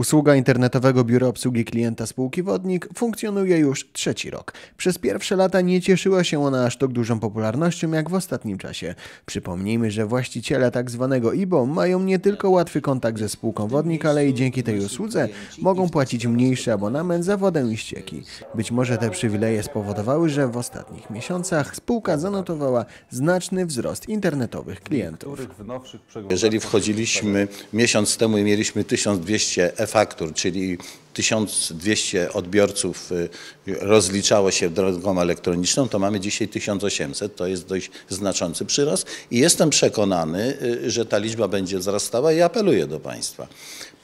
Usługa internetowego Biura Obsługi Klienta Spółki Wodnik funkcjonuje już trzeci rok. Przez pierwsze lata nie cieszyła się ona aż tak dużą popularnością jak w ostatnim czasie. Przypomnijmy, że właściciele tzw. Tak IBO mają nie tylko łatwy kontakt ze spółką Wodnik, ale i dzięki tej usłudze mogą płacić mniejszy abonament za wodę i ścieki. Być może te przywileje spowodowały, że w ostatnich miesiącach spółka zanotowała znaczny wzrost internetowych klientów. Jeżeli wchodziliśmy miesiąc temu i mieliśmy 1200 F faktur, czyli 1200 odbiorców y, rozliczało się drogą elektroniczną, to mamy dzisiaj 1800, to jest dość znaczący przyrost i jestem przekonany, y, że ta liczba będzie wzrastała i apeluję do Państwa.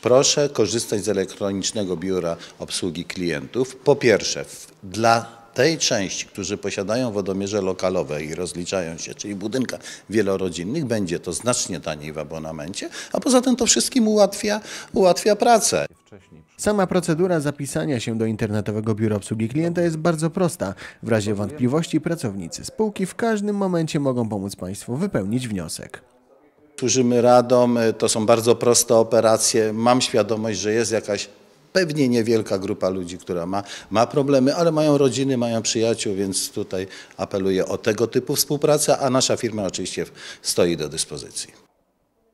Proszę korzystać z elektronicznego biura obsługi klientów, po pierwsze dla tej części, którzy posiadają wodomierze lokalowe i rozliczają się, czyli budynka wielorodzinnych, będzie to znacznie taniej w abonamencie, a poza tym to wszystkim ułatwia, ułatwia pracę. Sama procedura zapisania się do internetowego biura obsługi klienta jest bardzo prosta. W razie wątpliwości pracownicy spółki w każdym momencie mogą pomóc Państwu wypełnić wniosek służymy radom, to są bardzo proste operacje. Mam świadomość, że jest jakaś pewnie niewielka grupa ludzi, która ma, ma problemy, ale mają rodziny, mają przyjaciół, więc tutaj apeluję o tego typu współpracę, a nasza firma oczywiście stoi do dyspozycji.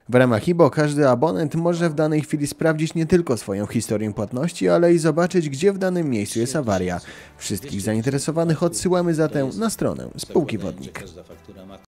W ramach IBO każdy abonent może w danej chwili sprawdzić nie tylko swoją historię płatności, ale i zobaczyć, gdzie w danym miejscu jest awaria. Wszystkich zainteresowanych odsyłamy zatem na stronę spółki Wodnik.